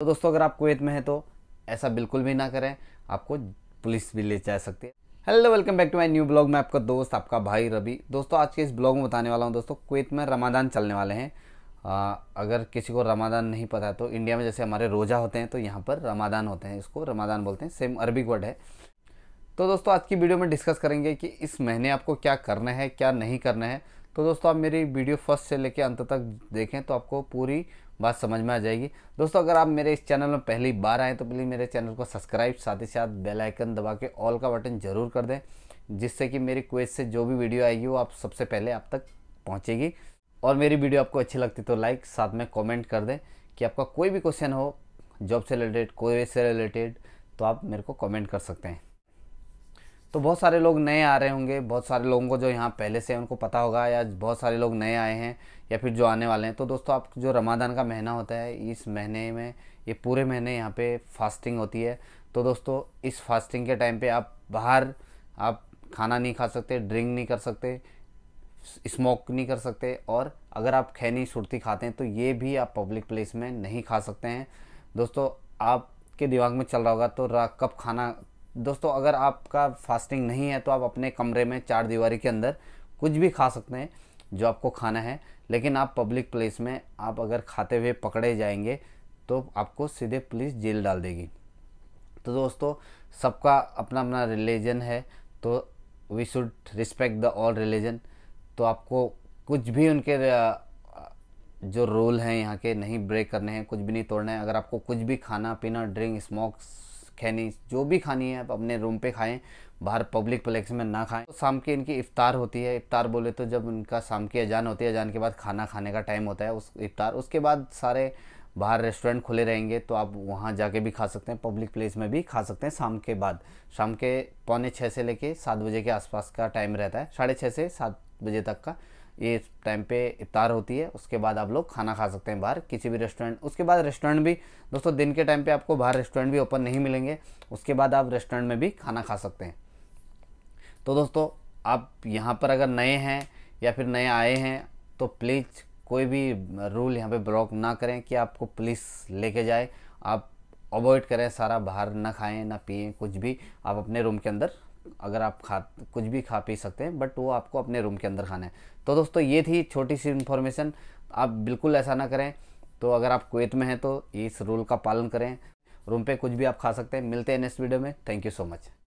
तो दोस्तों अगर आप कुवैत में हैं तो ऐसा बिल्कुल भी ना करें आपको पुलिस भी ले जा सकती है hello welcome back to my new blog मैं आपका दोस्त आपका भाई रवि दोस्तों आज के इस ब्लॉग में बताने वाला हूँ दोस्तों कुवैत में रमादान चलने वाले हैं आ, अगर किसी को रमादान नहीं पता तो इंडिया में जैसे हमारे रोज़ा होते हैं तो यहाँ पर रमादान होते हैं इसको रमादान बोलते हैं सेम अरबिक वर्ड है तो दोस्तों आज की वीडियो में डिस्कस करेंगे कि इस महीने आपको क्या करना है क्या नहीं करना है तो दोस्तों आप मेरी वीडियो फर्स्ट से लेकर अंत तक देखें तो आपको पूरी बात समझ में आ जाएगी दोस्तों अगर आप मेरे इस चैनल में पहली बार आएँ तो प्लीज़ मेरे चैनल को सब्सक्राइब साथ ही साथ बेल आइकन दबा के ऑल का बटन जरूर कर दें जिससे कि मेरी क्वेज से जो भी वीडियो आएगी वो आप सबसे पहले आप तक पहुँचेगी और मेरी वीडियो आपको अच्छी लगती तो लाइक साथ में कॉमेंट कर दें कि आपका कोई भी क्वेश्चन हो जॉब से रिलेटेड कोई से रिलेटेड तो आप मेरे को कमेंट कर सकते हैं तो बहुत सारे लोग नए आ रहे होंगे बहुत सारे लोगों को जो यहाँ पहले से उनको पता होगा या बहुत सारे लोग नए आए हैं या फिर जो आने वाले हैं तो दोस्तों आप जो रमादान का महीना होता है इस महीने में ये पूरे महीने यहाँ पे फास्टिंग होती है तो दोस्तों इस फास्टिंग के टाइम पे आप बाहर आप खाना नहीं खा सकते ड्रिंक नहीं कर सकते स्मोक नहीं कर सकते और अगर आप खैनी सुरती खाते हैं तो ये भी आप पब्लिक प्लेस में नहीं खा सकते हैं दोस्तों आपके दिमाग में चल रहा होगा तो कब खाना दोस्तों अगर आपका फास्टिंग नहीं है तो आप अपने कमरे में चार दीवारी के अंदर कुछ भी खा सकते हैं जो आपको खाना है लेकिन आप पब्लिक प्लेस में आप अगर खाते हुए पकड़े जाएंगे तो आपको सीधे पुलिस जेल डाल देगी तो दोस्तों सबका अपना अपना रिलीजन है तो we should respect the all religion तो आपको कुछ भी उनके जो रूल हैं यहाँ के नहीं ब्रेक करने हैं कुछ भी नहीं तोड़ना है अगर आपको कुछ भी खाना पीना ड्रिंक स्मोक खैनी जो भी खानी है आप अपने रूम पे खाएं बाहर पब्लिक प्लेस में ना खाएं तो शाम की इनकी इफ्तार होती है इफ्तार बोले तो जब उनका शाम की अजान होती है अजान के बाद खाना खाने का टाइम होता है उस इफ्तार उसके बाद सारे बाहर रेस्टोरेंट खुले रहेंगे तो आप वहाँ जाके भी खा सकते हैं पब्लिक प्लेस में भी खा सकते हैं शाम के बाद शाम के पौने छः से लेके सात बजे के आसपास का टाइम रहता है साढ़े छः से सात बजे तक का ये इस टाइम पे इफ्तार होती है उसके बाद आप लोग खाना खा सकते हैं बाहर किसी भी रेस्टोरेंट उसके बाद रेस्टोरेंट भी दोस्तों दिन के टाइम पे आपको बाहर रेस्टोरेंट भी ओपन नहीं मिलेंगे उसके बाद आप रेस्टोरेंट में भी खाना खा सकते हैं तो दोस्तों आप यहाँ पर अगर नए हैं या फिर नए आए हैं तो प्लीज़ कोई भी रूल यहाँ पर ब्लॉक ना करें कि आपको पुलिस लेके जाए आप अवॉइड करें सारा बाहर ना खाएँ ना पिए कुछ भी आप अपने रूम के अंदर अगर आप खा कुछ भी खा पी सकते हैं बट वो आपको अपने रूम के अंदर खाना है तो दोस्तों ये थी छोटी सी इन्फॉर्मेशन आप बिल्कुल ऐसा ना करें तो अगर आप कुवैत में हैं तो इस रूल का पालन करें रूम पे कुछ भी आप खा सकते हैं मिलते हैं नेक्स्ट वीडियो में थैंक यू सो मच